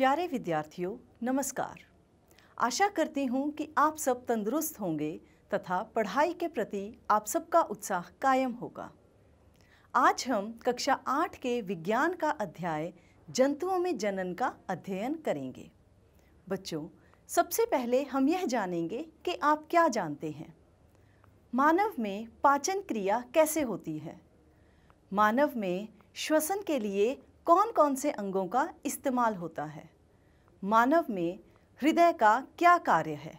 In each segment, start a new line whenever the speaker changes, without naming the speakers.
प्यारे विद्यार्थियों नमस्कार आशा करती हूँ कि आप सब तंदुरुस्त होंगे तथा पढ़ाई के प्रति आप सबका उत्साह कायम होगा आज हम कक्षा आठ के विज्ञान का अध्याय जंतुओं में जनन का अध्ययन करेंगे बच्चों सबसे पहले हम यह जानेंगे कि आप क्या जानते हैं मानव में पाचन क्रिया कैसे होती है मानव में श्वसन के लिए कौन कौन से अंगों का इस्तेमाल होता है मानव में हृदय का क्या कार्य है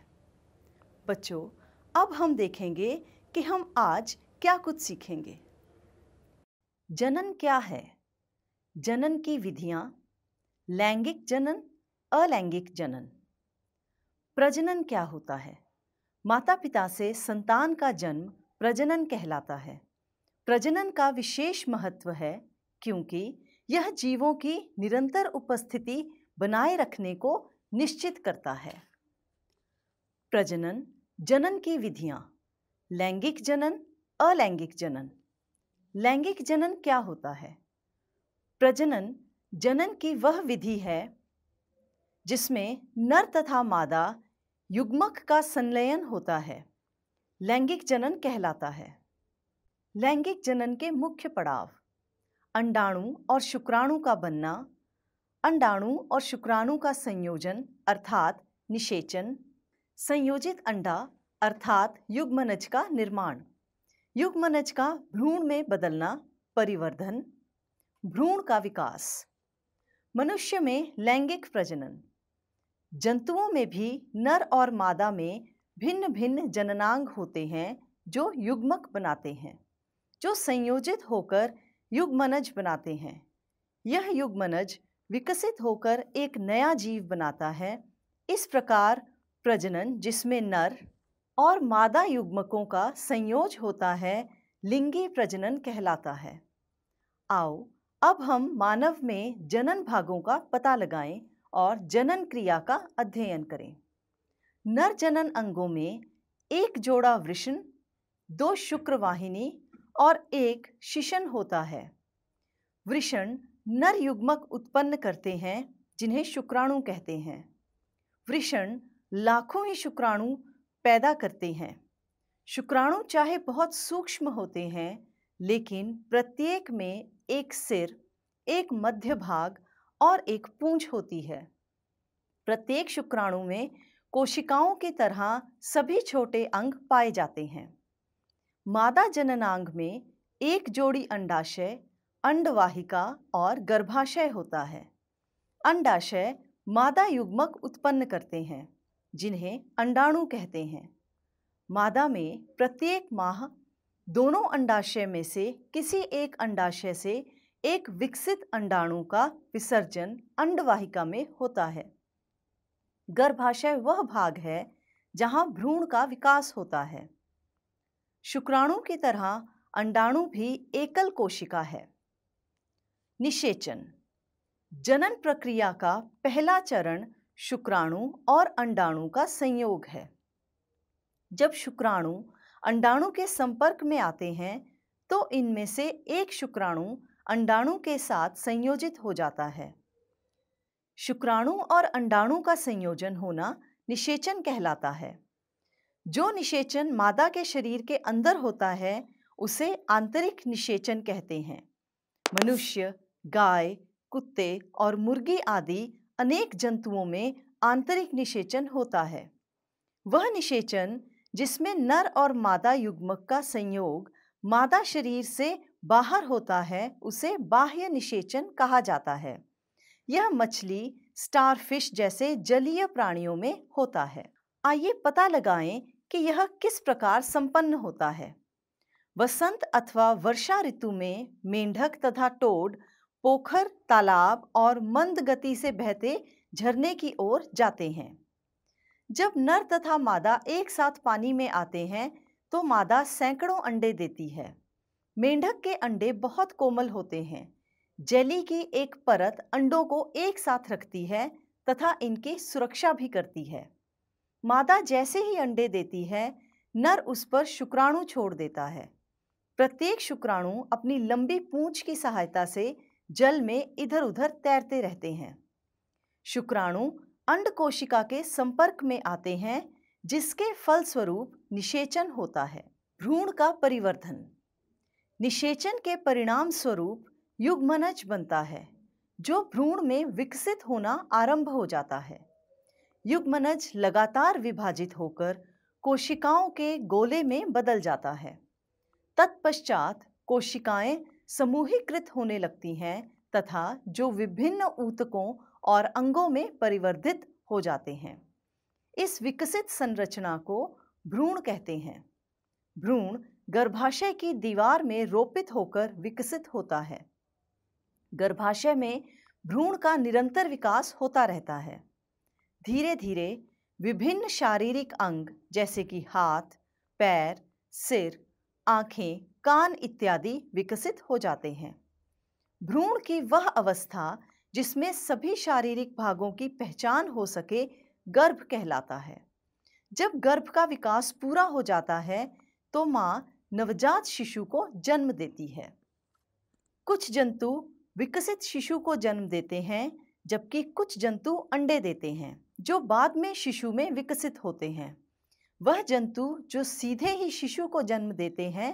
बच्चों अब हम देखेंगे कि हम आज क्या कुछ सीखेंगे जनन क्या है जनन की विधियां लैंगिक जनन अलैंगिक जनन प्रजनन क्या होता है माता पिता से संतान का जन्म प्रजनन कहलाता है प्रजनन का विशेष महत्व है क्योंकि यह जीवों की निरंतर उपस्थिति बनाए रखने को निश्चित करता है प्रजनन जनन की विधियां लैंगिक जनन अलैंगिक जनन लैंगिक जनन क्या होता है प्रजनन जनन की वह विधि है जिसमें नर तथा मादा युग्मक का संलयन होता है लैंगिक जनन कहलाता है लैंगिक जनन के मुख्य पड़ाव अंडाणु और शुक्राणु का बनना अंडाणु और शुक्राणु का संयोजन अर्थात निषेचन संयोजित अंडा अर्थात युग्मनज का निर्माण युग्मनज का भ्रूण में बदलना परिवर्धन भ्रूण का विकास मनुष्य में लैंगिक प्रजनन जंतुओं में भी नर और मादा में भिन्न भिन्न जननांग होते हैं जो युग्मक बनाते हैं जो संयोजित होकर युग्मनज बनाते हैं यह युग्मनज विकसित होकर एक नया जीव बनाता है इस प्रकार प्रजनन जिसमें नर और मादा युग्मकों का संयोज होता है लिंगी प्रजनन कहलाता है आओ अब हम मानव में जनन भागों का पता लगाएं और जनन क्रिया का अध्ययन करें नर जनन अंगों में एक जोड़ा वृषण दो शुक्रवाहिनी और एक शिशन होता है वृषण नर युग्मक उत्पन्न करते हैं जिन्हें शुक्राणु कहते हैं वृषण लाखों ही शुक्राणु पैदा करते हैं शुक्राणु चाहे बहुत सूक्ष्म होते हैं लेकिन प्रत्येक में एक सिर एक मध्य भाग और एक पूंछ होती है प्रत्येक शुक्राणु में कोशिकाओं की तरह सभी छोटे अंग पाए जाते हैं मादा जननांग में एक जोड़ी अंडाशय अंडवाहिका और गर्भाशय होता है अंडाशय मादा युग्मक उत्पन्न करते हैं जिन्हें अंडाणु कहते हैं मादा में प्रत्येक माह दोनों अंडाशय में से किसी एक अंडाशय से एक विकसित अंडाणु का विसर्जन अंडवाहिका में होता है गर्भाशय वह भाग है जहाँ भ्रूण का विकास होता है शुक्राणु की तरह अंडाणु भी एकल कोशिका है निषेचन जनन प्रक्रिया का पहला चरण शुक्राणु और अंडाणु का संयोग है जब शुक्राणु अंडाणु के संपर्क में आते हैं तो इनमें से एक शुक्राणु अंडाणु के साथ संयोजित हो जाता है शुक्राणु और अंडाणु का संयोजन होना निषेचन कहलाता है जो निषेचन मादा के शरीर के अंदर होता है उसे आंतरिक निषेचन कहते हैं मनुष्य गाय कुत्ते और मुर्गी आदि अनेक जंतुओं में आंतरिक निषेचन होता है वह निषेचन जिसमें नर और मादा युग्मक का संयोग मादा शरीर से बाहर होता है उसे बाह्य निषेचन कहा जाता है यह मछली स्टारफिश जैसे जलीय प्राणियों में होता है आइए पता लगाएं कि यह किस प्रकार संपन्न होता है वसंत अथवा वर्षा ऋतु में मेंढक तथा टोड पोखर तालाब और मंद गति से बहते झरने की ओर जाते हैं जब नर तथा मादा एक साथ पानी में आते हैं तो मादा सैकड़ों अंडे देती है मेंढक के अंडे बहुत कोमल होते हैं जेली की एक परत अंडों को एक साथ रखती है तथा इनकी सुरक्षा भी करती है मादा जैसे ही अंडे देती है नर उस पर शुक्राणु छोड़ देता है प्रत्येक शुक्राणु अपनी लंबी पूंछ की सहायता से जल में इधर उधर तैरते रहते हैं शुक्राणु अंड कोशिका के संपर्क में आते हैं जिसके फलस्वरूप निषेचन होता है भ्रूण का परिवर्धन निषेचन के परिणाम स्वरूप युग्मनज बनता है जो भ्रूण में विकसित होना आरंभ हो जाता है युग्मनज लगातार विभाजित होकर कोशिकाओं के गोले में बदल जाता है तत्पश्चात कोशिकाएं समूहीकृत होने लगती हैं तथा जो विभिन्न ऊतकों और अंगों में परिवर्धित हो जाते हैं इस विकसित संरचना को भ्रूण कहते हैं भ्रूण गर्भाशय की दीवार में रोपित होकर विकसित होता है गर्भाशय में भ्रूण का निरंतर विकास होता रहता है धीरे धीरे विभिन्न शारीरिक अंग जैसे कि हाथ पैर सिर आँखें कान इत्यादि विकसित हो जाते हैं भ्रूण की वह अवस्था जिसमें सभी शारीरिक भागों की पहचान हो सके गर्भ कहलाता है जब गर्भ का विकास पूरा हो जाता है तो माँ नवजात शिशु को जन्म देती है कुछ जंतु विकसित शिशु को जन्म देते हैं जबकि कुछ जंतु अंडे देते हैं जो बाद में शिशु में विकसित होते हैं वह जंतु जो सीधे ही शिशु को जन्म देते हैं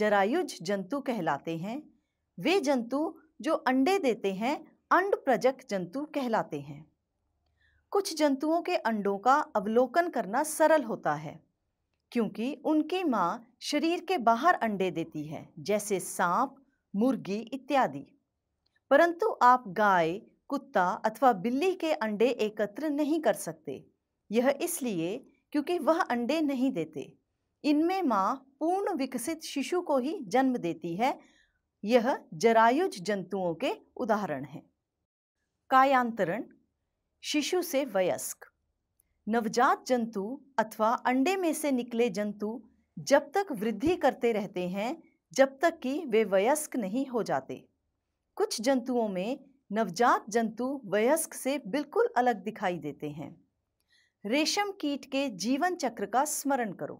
जरायुज जंतु कहलाते हैं वे जंतु जो अंडे देते हैं अंड प्रजक जंतु कहलाते हैं कुछ जंतुओं के अंडों का अवलोकन करना सरल होता है क्योंकि उनकी माँ शरीर के बाहर अंडे देती है जैसे सांप मुर्गी इत्यादि परंतु आप गाय कुत्ता अथवा बिल्ली के अंडे एकत्र नहीं कर सकते यह इसलिए क्योंकि वह अंडे नहीं देते इनमें माँ पूर्ण विकसित शिशु को ही जन्म देती है यह जरायुज जंतुओं के उदाहरण हैं कायांतरण शिशु से वयस्क नवजात जंतु अथवा अंडे में से निकले जंतु जब तक वृद्धि करते रहते हैं जब तक कि वे वयस्क नहीं हो जाते कुछ जंतुओं में नवजात जंतु वयस्क से बिल्कुल अलग दिखाई देते हैं रेशम कीट के जीवन चक्र का स्मरण करो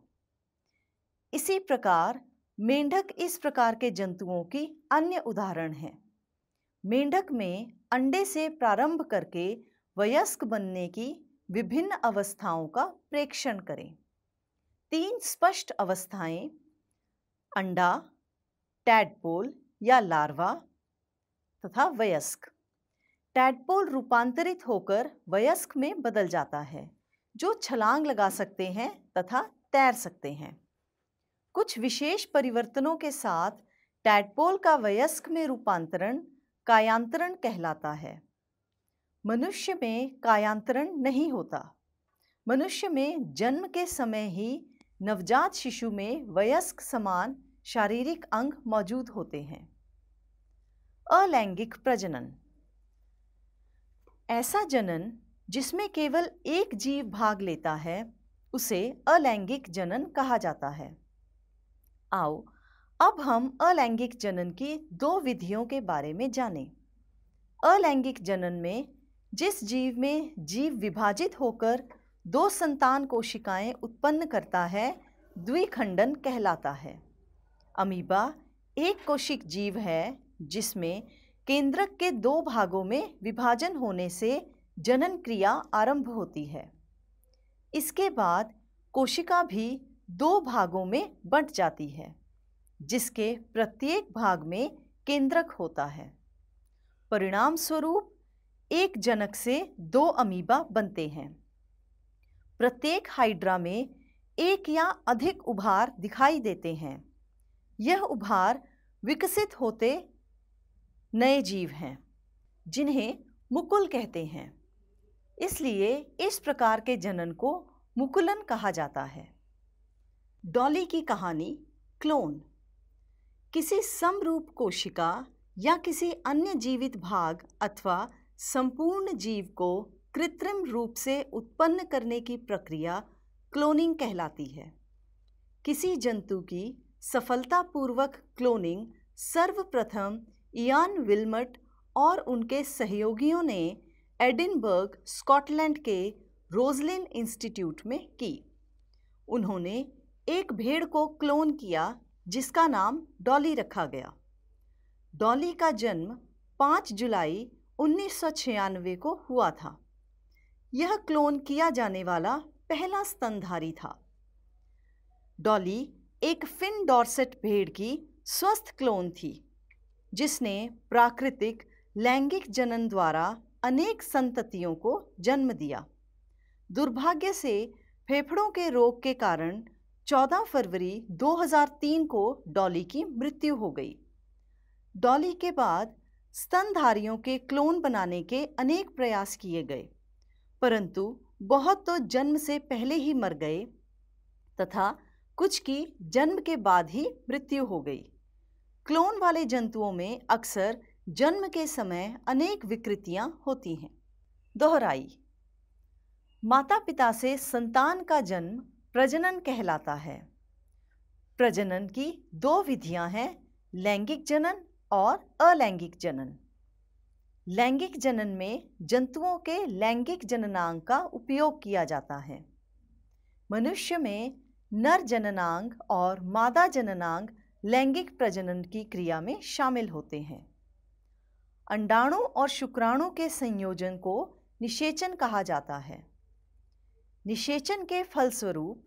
इसी प्रकार मेंढक इस प्रकार के जंतुओं की अन्य उदाहरण है मेंढक में अंडे से प्रारंभ करके वयस्क बनने की विभिन्न अवस्थाओं का प्रेक्षण करें तीन स्पष्ट अवस्थाएं अंडा टैडपोल या लार्वा तथा वयस्क टैडपोल रूपांतरित होकर वयस्क में बदल जाता है जो छलांग लगा सकते हैं तथा तैर सकते हैं कुछ विशेष परिवर्तनों के साथ टैडपोल का वयस्क में रूपांतरण कायांतरण कहलाता है मनुष्य में कायांतरण नहीं होता मनुष्य में जन्म के समय ही नवजात शिशु में वयस्क समान शारीरिक अंग मौजूद होते हैं अलैंगिक प्रजनन ऐसा जनन जिसमें केवल एक जीव भाग लेता है उसे अलैंगिक जनन कहा जाता है आओ अब हम अलैंगिक जनन की दो विधियों के बारे में जानें। अलैंगिक जनन में जिस जीव में जीव विभाजित होकर दो संतान कोशिकाएं उत्पन्न करता है द्विखंडन कहलाता है अमीबा एक कोशिक जीव है जिसमें केंद्रक के दो भागों में विभाजन होने से जनन क्रिया आरंभ होती है इसके बाद कोशिका भी दो भागों में बंट जाती है जिसके प्रत्येक भाग में केंद्रक होता है परिणाम स्वरूप एक जनक से दो अमीबा बनते हैं प्रत्येक हाइड्रा में एक या अधिक उभार दिखाई देते हैं यह उभार विकसित होते नए जीव हैं जिन्हें मुकुल कहते हैं इसलिए इस प्रकार के जनन को मुकुलन कहा जाता है डॉली की कहानी क्लोन किसी समरूप कोशिका या किसी अन्य जीवित भाग अथवा संपूर्ण जीव को कृत्रिम रूप से उत्पन्न करने की प्रक्रिया क्लोनिंग कहलाती है किसी जंतु की सफलतापूर्वक क्लोनिंग सर्वप्रथम इयान विल्मट और उनके सहयोगियों ने एडिनबर्ग स्कॉटलैंड के रोजलिन इंस्टीट्यूट में की उन्होंने एक भेड़ को क्लोन किया जिसका नाम डॉली रखा गया डॉली का जन्म 5 जुलाई उन्नीस को हुआ था यह क्लोन किया जाने वाला पहला स्तनधारी था डॉली एक फिन डॉर्सेट भेड़ की स्वस्थ क्लोन थी जिसने प्राकृतिक लैंगिक जनन द्वारा अनेक संततियों को जन्म दिया दुर्भाग्य से फेफड़ों के रोग के कारण 14 फरवरी 2003 को डॉली की मृत्यु हो गई डॉली के बाद स्तनधारियों के क्लोन बनाने के अनेक प्रयास किए गए परंतु बहुत तो जन्म से पहले ही मर गए तथा कुछ की जन्म के बाद ही मृत्यु हो गई क्लोन वाले जंतुओं में अक्सर जन्म के समय अनेक विकृतियां होती हैं दोहराई माता पिता से संतान का जन्म प्रजनन कहलाता है प्रजनन की दो विधियां हैं लैंगिक जनन और अलैंगिक जनन लैंगिक जनन में जंतुओं के लैंगिक जननांग का उपयोग किया जाता है मनुष्य में नर जननांग और मादा जननांग लैंगिक प्रजनन की क्रिया में शामिल होते हैं अंडाणु और शुक्राणु के संयोजन को निषेचन कहा जाता है निषेचन के फलस्वरूप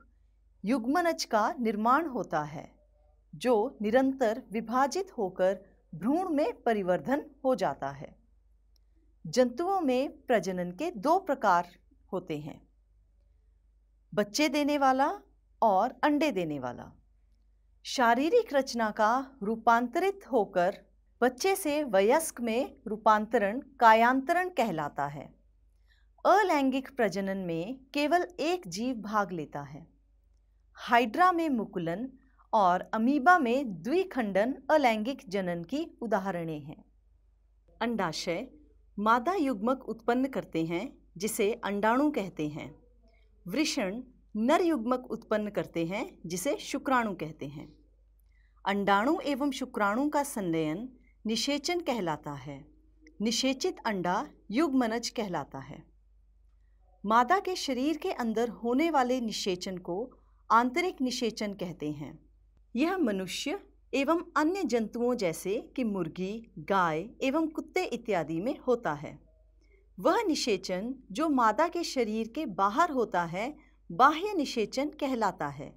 युग्मनज का निर्माण होता है जो निरंतर विभाजित होकर भ्रूण में परिवर्धन हो जाता है जंतुओं में प्रजनन के दो प्रकार होते हैं बच्चे देने वाला और अंडे देने वाला शारीरिक रचना का रूपांतरित होकर बच्चे से वयस्क में रूपांतरण कायांतरण कहलाता है अलैंगिक प्रजनन में केवल एक जीव भाग लेता है हाइड्रा में मुकुलन और अमीबा में द्विखंडन अलैंगिक जनन की उदाहरणें हैं अंडाशय मादा युग्मक उत्पन्न करते हैं जिसे अंडाणु कहते हैं वृषण नर युग्मक उत्पन्न करते हैं जिसे शुक्राणु कहते हैं अंडाणु एवं शुक्राणु का संलयन निषेचन कहलाता है निषेचित अंडा युग्मनज कहलाता है मादा के शरीर के अंदर होने वाले निषेचन को आंतरिक निषेचन कहते हैं यह मनुष्य एवं अन्य जंतुओं जैसे कि मुर्गी गाय एवं कुत्ते इत्यादि में होता है वह निषेचन जो मादा के शरीर के बाहर होता है बाह्य निषेचन कहलाता है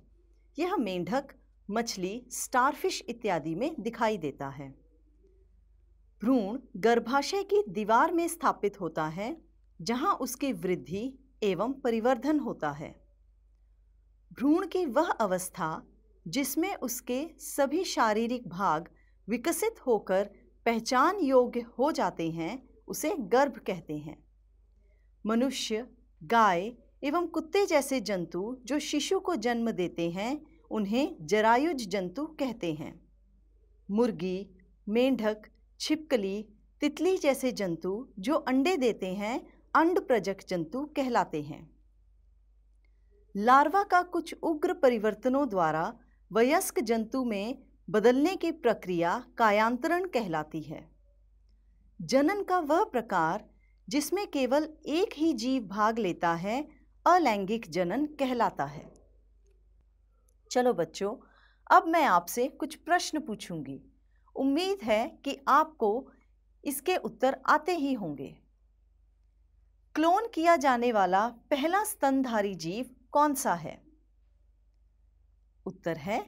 यह मेंढक मछली स्टारफिश इत्यादि में दिखाई देता है भ्रूण गर्भाशय की दीवार में स्थापित होता है जहां उसकी वृद्धि एवं परिवर्धन होता है भ्रूण की वह अवस्था जिसमें उसके सभी शारीरिक भाग विकसित होकर पहचान योग्य हो जाते हैं उसे गर्भ कहते हैं मनुष्य गाय एवं कुत्ते जैसे जंतु जो शिशु को जन्म देते हैं उन्हें जरायुज जंतु कहते हैं मुर्गी मेंढक छिपकली तितली जैसे जंतु जो अंडे देते हैं अंड प्रजक जंतु कहलाते हैं लार्वा का कुछ उग्र परिवर्तनों द्वारा वयस्क जंतु में बदलने की प्रक्रिया कायांतरण कहलाती है जनन का वह प्रकार जिसमें केवल एक ही जीव भाग लेता है अलैंगिक जनन कहलाता है चलो बच्चों अब मैं आपसे कुछ प्रश्न पूछूंगी उम्मीद है कि आपको इसके उत्तर आते ही होंगे क्लोन किया जाने वाला पहला स्तनधारी जीव कौन सा है उत्तर है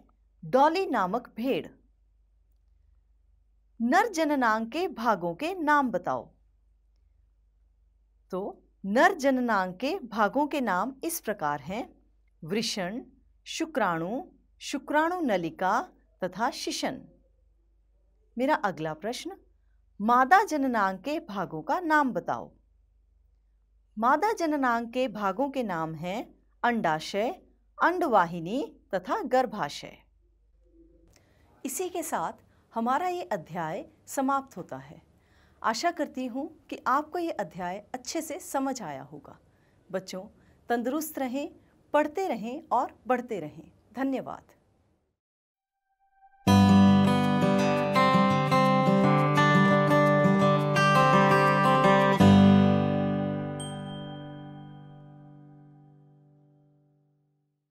डॉली नामक भेड़ नर जननांग के भागों के नाम बताओ तो नर जननांग के भागों के नाम इस प्रकार हैं वृषण शुक्राणु शुक्राणु नलिका तथा शिशन मेरा अगला प्रश्न मादा जननांग के भागों का नाम बताओ मादा जननांग के भागों के नाम हैं अंडाशय अंडवाहिनी तथा गर्भाशय इसी के साथ हमारा ये अध्याय समाप्त होता है आशा करती हूँ कि आपको ये अध्याय अच्छे से समझ आया होगा बच्चों तंदुरुस्त रहें पढ़ते रहें और बढ़ते रहें धन्यवाद